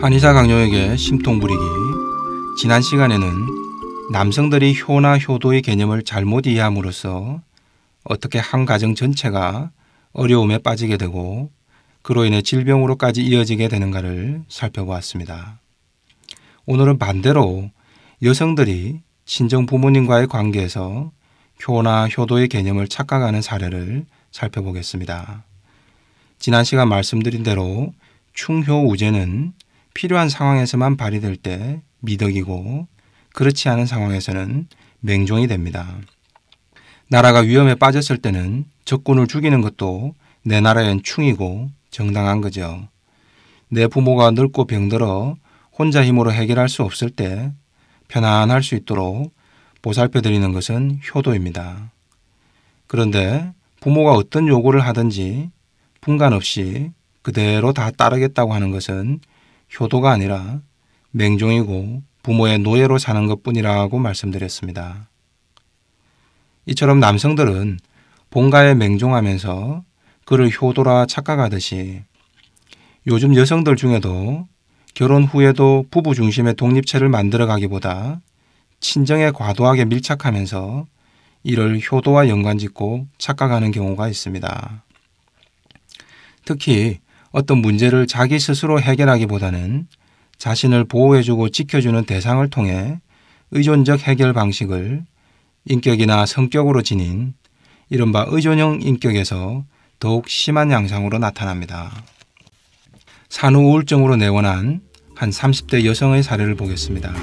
한의사 강요에게 심통 부리기 지난 시간에는 남성들이 효나 효도의 개념을 잘못 이해함으로써 어떻게 한 가정 전체가 어려움에 빠지게 되고 그로 인해 질병으로까지 이어지게 되는가를 살펴보았습니다. 오늘은 반대로 여성들이 친정 부모님과의 관계에서 효나 효도의 개념을 착각하는 사례를 살펴보겠습니다. 지난 시간 말씀드린 대로 충효우제는 필요한 상황에서만 발휘될 때 미덕이고 그렇지 않은 상황에서는 맹종이 됩니다. 나라가 위험에 빠졌을 때는 적군을 죽이는 것도 내 나라엔 충이고 정당한 거죠. 내 부모가 늙고 병들어 혼자 힘으로 해결할 수 없을 때 편안할 수 있도록 보살펴 드리는 것은 효도입니다. 그런데 부모가 어떤 요구를 하든지 분간 없이 그대로 다 따르겠다고 하는 것은 효도가 아니라 맹종이고 부모의 노예로 사는 것 뿐이라고 말씀드렸습니다. 이처럼 남성들은 본가에 맹종하면서 그를 효도라 착각하듯이 요즘 여성들 중에도 결혼 후에도 부부 중심의 독립체를 만들어가기보다 친정에 과도하게 밀착하면서 이를 효도와 연관짓고 착각하는 경우가 있습니다. 특히 어떤 문제를 자기 스스로 해결하기보다는 자신을 보호해주고 지켜주는 대상을 통해 의존적 해결 방식을 인격이나 성격으로 지닌 이른바 의존형 인격에서 더욱 심한 양상으로 나타납니다. 산후 우울증으로 내원한 한 30대 여성의 사례를 보겠습니다.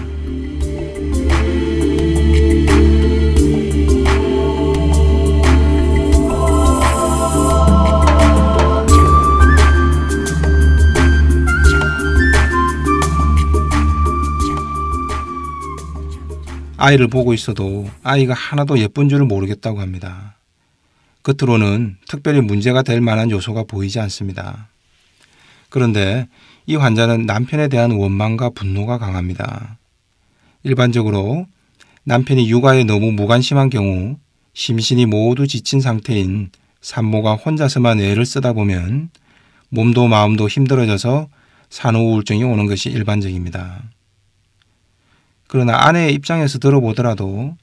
아이를 보고 있어도 아이가 하나도 예쁜 줄을 모르겠다고 합니다. 겉으로는 특별히 문제가 될 만한 요소가 보이지 않습니다. 그런데 이 환자는 남편에 대한 원망과 분노가 강합니다. 일반적으로 남편이 육아에 너무 무관심한 경우 심신이 모두 지친 상태인 산모가 혼자서만 애를 쓰다 보면 몸도 마음도 힘들어져서 산후 우울증이 오는 것이 일반적입니다. 그러나 아내의 입장에서 들어보더라도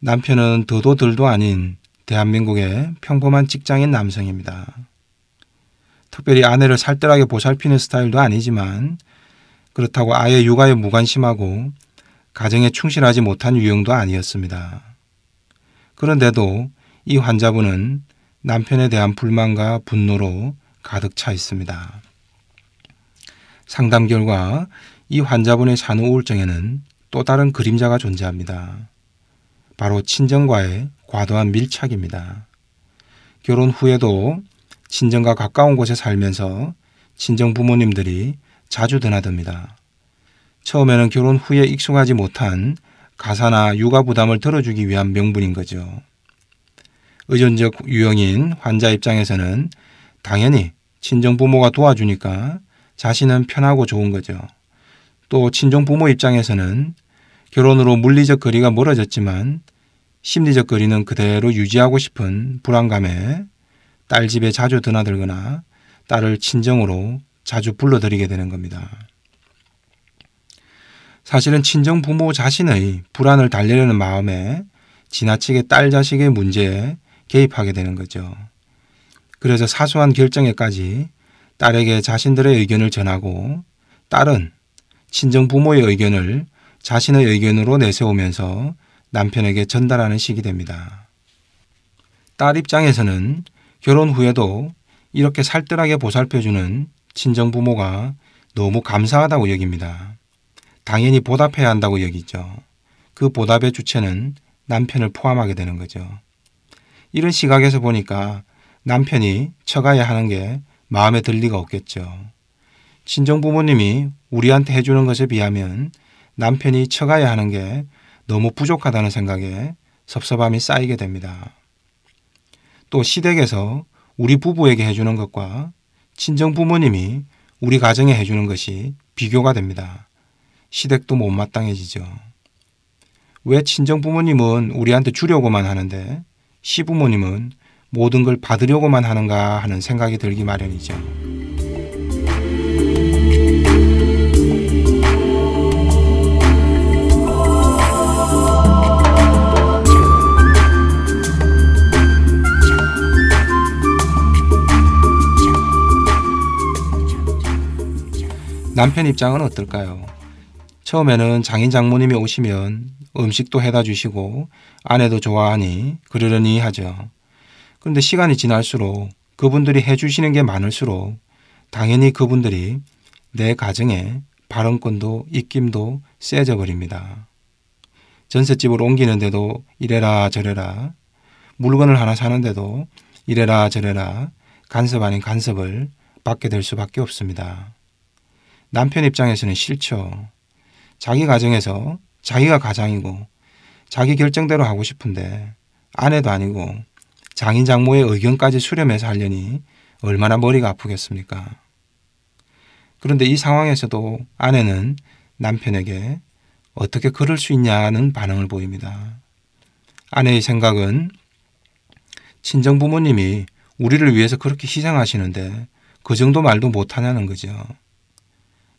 남편은 더도 덜도 아닌 대한민국의 평범한 직장인 남성입니다. 특별히 아내를 살뜰하게 보살피는 스타일도 아니지만 그렇다고 아예 육아에 무관심하고 가정에 충실하지 못한 유형도 아니었습니다. 그런데도 이 환자분은 남편에 대한 불만과 분노로 가득 차 있습니다. 상담 결과 이 환자분의 산후 우울증에는 또 다른 그림자가 존재합니다. 바로 친정과의 과도한 밀착입니다. 결혼 후에도 친정과 가까운 곳에 살면서 친정 부모님들이 자주 드나듭니다. 처음에는 결혼 후에 익숙하지 못한 가사나 육아 부담을 덜어주기 위한 명분인 거죠. 의존적 유형인 환자 입장에서는 당연히 친정 부모가 도와주니까 자신은 편하고 좋은 거죠. 또 친정 부모 입장에서는 결혼으로 물리적 거리가 멀어졌지만 심리적 거리는 그대로 유지하고 싶은 불안감에 딸 집에 자주 드나들거나 딸을 친정으로 자주 불러들이게 되는 겁니다. 사실은 친정 부모 자신의 불안을 달래려는 마음에 지나치게 딸 자식의 문제에 개입하게 되는 거죠. 그래서 사소한 결정에까지 딸에게 자신들의 의견을 전하고 딸은 친정 부모의 의견을 자신의 의견으로 내세우면서 남편에게 전달하는 식이 됩니다. 딸 입장에서는 결혼 후에도 이렇게 살뜰하게 보살펴주는 친정부모가 너무 감사하다고 여깁니다. 당연히 보답해야 한다고 여기죠. 그 보답의 주체는 남편을 포함하게 되는 거죠. 이런 시각에서 보니까 남편이 쳐가야 하는 게 마음에 들 리가 없겠죠. 친정 부모님이 우리한테 해주는 것에 비하면 남편이 쳐가야 하는 게 너무 부족하다는 생각에 섭섭함이 쌓이게 됩니다. 또 시댁에서 우리 부부에게 해주는 것과 친정 부모님이 우리 가정에 해주는 것이 비교가 됩니다. 시댁도 못마땅해지죠. 왜 친정 부모님은 우리한테 주려고만 하는데 시부모님은 모든 걸 받으려고만 하는가 하는 생각이 들기 마련이죠. 남편 입장은 어떨까요? 처음에는 장인 장모님이 오시면 음식도 해다 주시고 아내도 좋아하니 그러려니 하죠. 그런데 시간이 지날수록 그분들이 해주시는 게 많을수록 당연히 그분들이 내 가정에 발언권도 입김도 세져 버립니다. 전셋집으로 옮기는데도 이래라 저래라 물건을 하나 사는데도 이래라 저래라 간섭 아닌 간섭을 받게 될 수밖에 없습니다. 남편 입장에서는 싫죠. 자기 가정에서 자기가 가장이고 자기 결정대로 하고 싶은데 아내도 아니고 장인 장모의 의견까지 수렴해서 하려니 얼마나 머리가 아프겠습니까? 그런데 이 상황에서도 아내는 남편에게 어떻게 그럴 수 있냐는 반응을 보입니다. 아내의 생각은 친정 부모님이 우리를 위해서 그렇게 희생하시는데 그 정도 말도 못하냐는 거죠.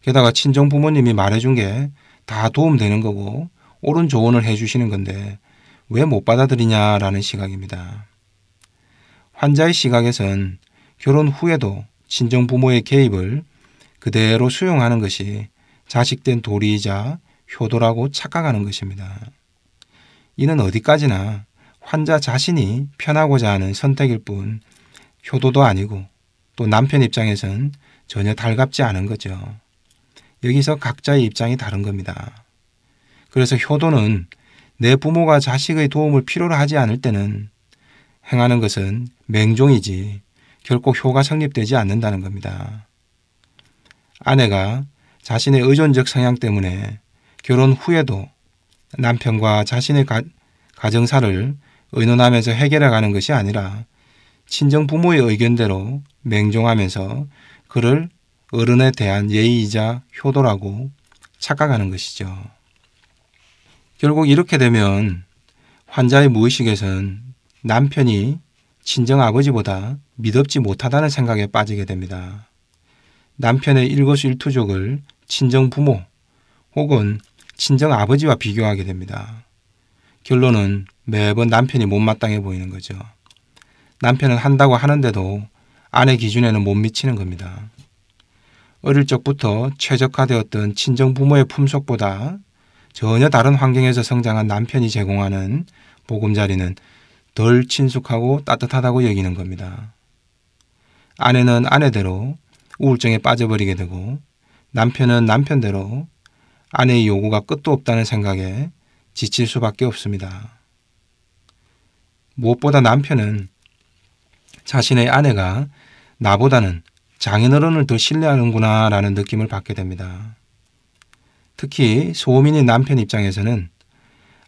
게다가 친정 부모님이 말해준 게 다 도움되는 거고 옳은 조언을 해주시는 건데 왜 못 받아들이냐라는 시각입니다. 환자의 시각에선 결혼 후에도 친정 부모의 개입을 그대로 수용하는 것이 자식된 도리이자 효도라고 착각하는 것입니다. 이는 어디까지나 환자 자신이 편하고자 하는 선택일 뿐 효도도 아니고 또 남편 입장에선 전혀 달갑지 않은 거죠. 여기서 각자의 입장이 다른 겁니다. 그래서 효도는 내 부모가 자식의 도움을 필요로 하지 않을 때는 행하는 것은 맹종이지 결코 효가 성립되지 않는다는 겁니다. 아내가 자신의 의존적 성향 때문에 결혼 후에도 남편과 자신의 가, 정사를 의논하면서 해결해가는 것이 아니라 친정 부모의 의견대로 맹종하면서 그를 어른에 대한 예의이자 효도라고 착각하는 것이죠. 결국 이렇게 되면 환자의 무의식에선 남편이 친정 아버지보다 믿음지 못하다는 생각에 빠지게 됩니다. 남편의 일거수일투족을 친정 부모 혹은 친정 아버지와 비교하게 됩니다. 결론은 매번 남편이 못마땅해 보이는 거죠. 남편은 한다고 하는데도 아내 기준에는 못 미치는 겁니다. 어릴 적부터 최적화되었던 친정 부모의 품속보다 전혀 다른 환경에서 성장한 남편이 제공하는 보금자리는 덜 친숙하고 따뜻하다고 여기는 겁니다. 아내는 아내대로 우울증에 빠져버리게 되고 남편은 남편대로 아내의 요구가 끝도 없다는 생각에 지칠 수밖에 없습니다. 무엇보다 남편은 자신의 아내가 나보다는 장인어른을 더 신뢰하는구나라는 느낌을 받게 됩니다. 특히 소민인 남편 입장에서는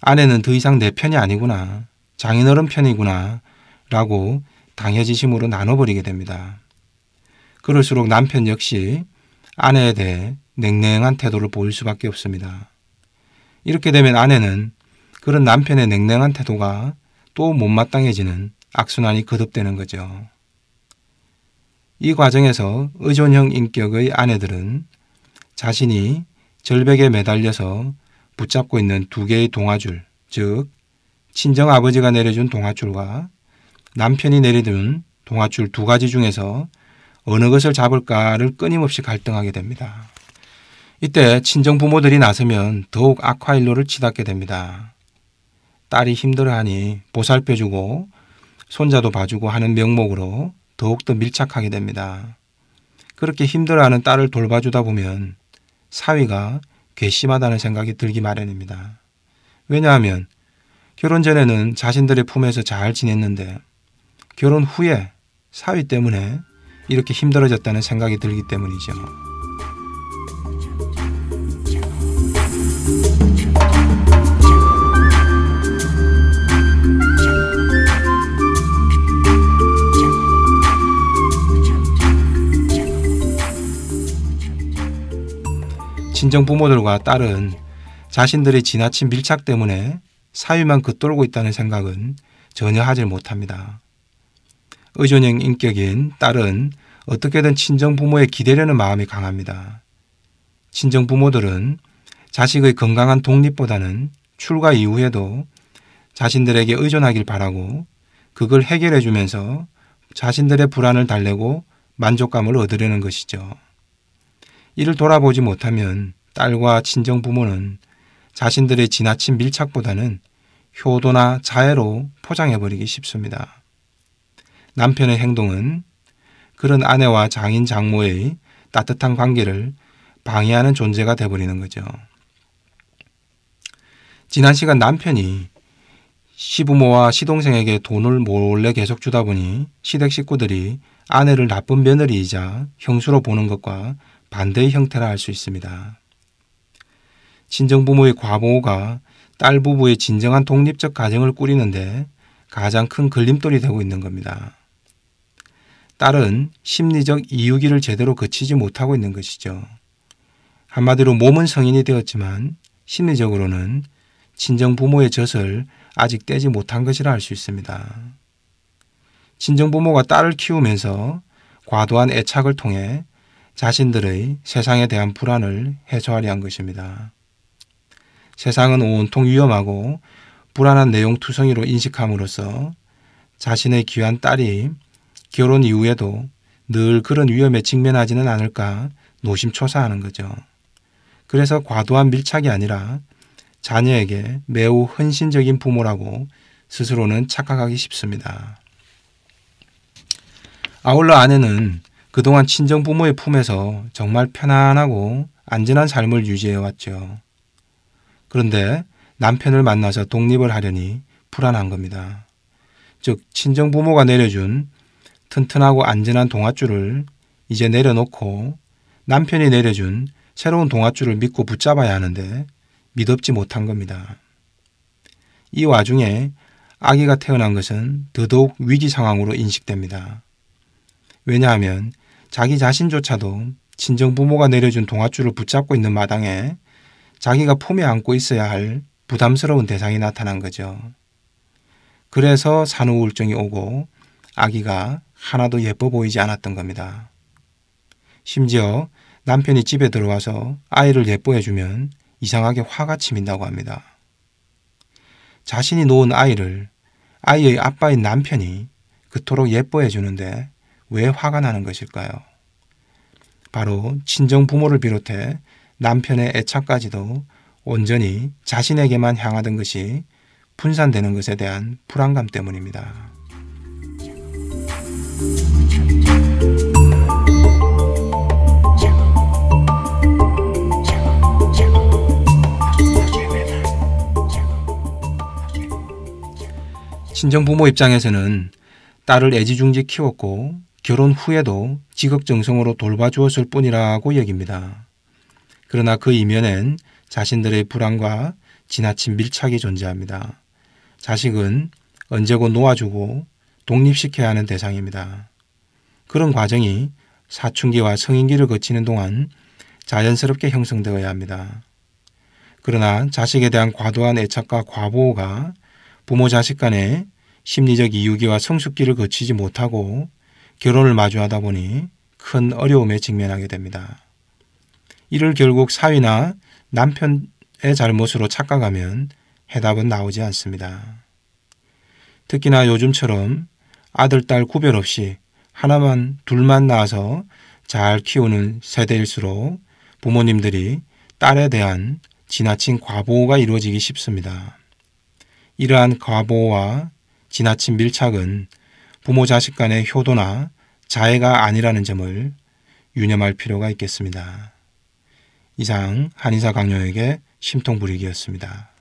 아내는 더 이상 내 편이 아니구나, 장인어른 편이구나 라고 당해지심으로 나눠버리게 됩니다. 그럴수록 남편 역시 아내에 대해 냉랭한 태도를 보일 수밖에 없습니다. 이렇게 되면 아내는 그런 남편의 냉랭한 태도가 또 못마땅해지는 악순환이 거듭되는 거죠. 이 과정에서 의존형 인격의 아내들은 자신이 절벽에 매달려서 붙잡고 있는 두 개의 동화줄즉 친정아버지가 내려준 동화줄과 남편이 내려준 동화줄두 가지 중에서 어느 것을 잡을까를 끊임없이 갈등하게 됩니다. 이때 친정부모들이 나서면 더욱 악화일로를 치닫게 됩니다. 딸이 힘들어하니 보살펴주고 손자도 봐주고 하는 명목으로 더욱더 밀착하게 됩니다. 그렇게 힘들어하는 딸을 돌봐주다 보면 사위가 괘씸하다는 생각이 들기 마련입니다. 왜냐하면 결혼 전에는 자신들의 품에서 잘 지냈는데 결혼 후에 사위 때문에 이렇게 힘들어졌다는 생각이 들기 때문이죠. 친정 부모들과 딸은 자신들의 지나친 밀착 때문에 사위만그돌고 있다는 생각은 전혀 하질 못합니다. 의존형 인격인 딸은 어떻게든 친정 부모에 기대려는 마음이 강합니다. 친정 부모들은 자식의 건강한 독립보다는 출가 이후에도 자신들에게 의존하길 바라고 그걸 해결해주면서 자신들의 불안을 달래고 만족감을 얻으려는 것이죠. 이를 돌아보지 못하면 딸과 친정 부모는 자신들의 지나친 밀착보다는 효도나 자해로 포장해버리기 쉽습니다. 남편의 행동은 그런 아내와 장인 장모의 따뜻한 관계를 방해하는 존재가 되버리는 거죠. 지난 시간 남편이 시부모와 시동생에게 돈을 몰래 계속 주다 보니 시댁 식구들이 아내를 나쁜 며느리이자 형수로 보는 것과 반대의 형태라 할 수 있습니다. 친정부모의 과보호가 딸 부부의 진정한 독립적 가정을 꾸리는데 가장 큰 걸림돌이 되고 있는 겁니다. 딸은 심리적 이유기를 제대로 거치지 못하고 있는 것이죠. 한마디로 몸은 성인이 되었지만 심리적으로는 친정 부모의 젖을 아직 떼지 못한 것이라 할 수 있습니다. 친정 부모가 딸을 키우면서 과도한 애착을 통해 자신들의 세상에 대한 불안을 해소하려 한 것입니다. 세상은 온통 위험하고 불안한 내용 투성이로 인식함으로써 자신의 귀한 딸이 결혼 이후에도 늘 그런 위험에 직면하지는 않을까 노심초사하는 거죠. 그래서 과도한 밀착이 아니라 자녀에게 매우 헌신적인 부모라고 스스로는 착각하기 쉽습니다. 아울러 아내는 그동안 친정 부모의 품에서 정말 편안하고 안전한 삶을 유지해왔죠. 그런데 남편을 만나서 독립을 하려니 불안한 겁니다. 즉 친정 부모가 내려준 튼튼하고 안전한 동아줄을 이제 내려놓고 남편이 내려준 새로운 동아줄을 믿고 붙잡아야 하는데 믿업지 못한 겁니다. 이 와중에 아기가 태어난 것은 더더욱 위기 상황으로 인식됩니다. 왜냐하면 자기 자신조차도 친정 부모가 내려준 동아줄을 붙잡고 있는 마당에 자기가 품에 안고 있어야 할 부담스러운 대상이 나타난 거죠. 그래서 산후 우울증이 오고 아기가 하나도 예뻐 보이지 않았던 겁니다. 심지어 남편이 집에 들어와서 아이를 예뻐해주면 이상하게 화가 치민다고 합니다. 자신이 놓은 아이를 아이의 아빠인 남편이 그토록 예뻐해주는데 왜 화가 나는 것일까요? 바로 친정 부모를 비롯해 남편의 애착까지도 온전히 자신에게만 향하던 것이 분산되는 것에 대한 불안감 때문입니다. 친정 부모 입장에서는 딸을 애지중지 키웠고 결혼 후에도 지극정성으로 돌봐주었을 뿐이라고 여깁니다. 그러나 그 이면엔 자신들의 불안과 지나친 밀착이 존재합니다. 자식은 언제고 놓아주고 독립시켜야 하는 대상입니다. 그런 과정이 사춘기와 성인기를 거치는 동안 자연스럽게 형성되어야 합니다. 그러나 자식에 대한 과도한 애착과 과보호가 부모 자식 간의 심리적 이유기와 성숙기를 거치지 못하고 결혼을 마주하다 보니 큰 어려움에 직면하게 됩니다. 이를 결국 사위나 남편의 잘못으로 착각하면 해답은 나오지 않습니다. 특히나 요즘처럼 아들, 딸 구별 없이 하나만, 둘만 낳아서 잘 키우는 세대일수록 부모님들이 딸에 대한 지나친 과보가 호 이루어지기 쉽습니다. 이러한 과보와 호 지나친 밀착은 부모 자식 간의 효도나 자해가 아니라는 점을 유념할 필요가 있겠습니다. 이상 한의사 강요에게 심통불익이었습니다.